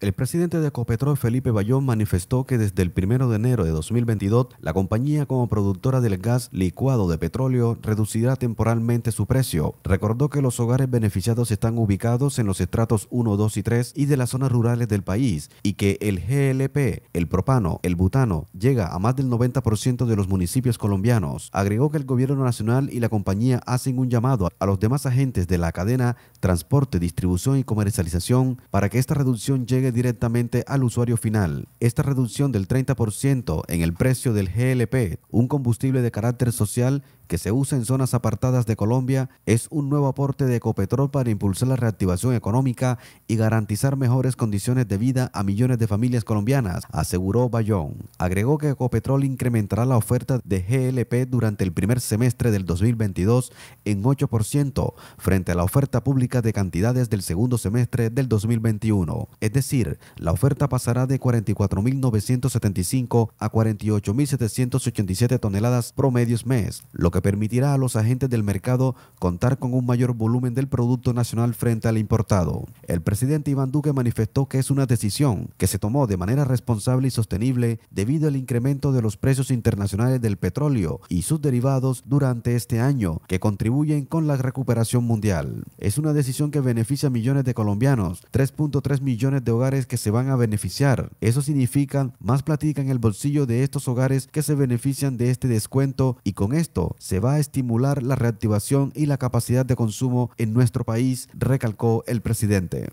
El presidente de Ecopetrol, Felipe Bayón, manifestó que desde el 1 de enero de 2022, la compañía como productora del gas licuado de petróleo reducirá temporalmente su precio. Recordó que los hogares beneficiados están ubicados en los estratos 1, 2 y 3 y de las zonas rurales del país y que el GLP, el propano, el butano, llega a más del 90% de los municipios colombianos. Agregó que el gobierno nacional y la compañía hacen un llamado a los demás agentes de la cadena, transporte, distribución y comercialización para que esta reducción llegue directamente al usuario final. Esta reducción del 30% en el precio del GLP, un combustible de carácter social, que se usa en zonas apartadas de Colombia, es un nuevo aporte de Ecopetrol para impulsar la reactivación económica y garantizar mejores condiciones de vida a millones de familias colombianas, aseguró Bayón. Agregó que Ecopetrol incrementará la oferta de GLP durante el primer semestre del 2022 en 8% frente a la oferta pública de cantidades del segundo semestre del 2021. Es decir, la oferta pasará de 44.975 a 48.787 toneladas promedios mes, lo que permitirá a los agentes del mercado contar con un mayor volumen del Producto Nacional frente al importado. El presidente Iván Duque manifestó que es una decisión que se tomó de manera responsable y sostenible debido al incremento de los precios internacionales del petróleo y sus derivados durante este año, que contribuyen con la recuperación mundial. Es una decisión que beneficia a millones de colombianos, 3.3 millones de hogares que se van a beneficiar. Eso significa más platica en el bolsillo de estos hogares que se benefician de este descuento y con esto se va a estimular la reactivación y la capacidad de consumo en nuestro país, recalcó el presidente.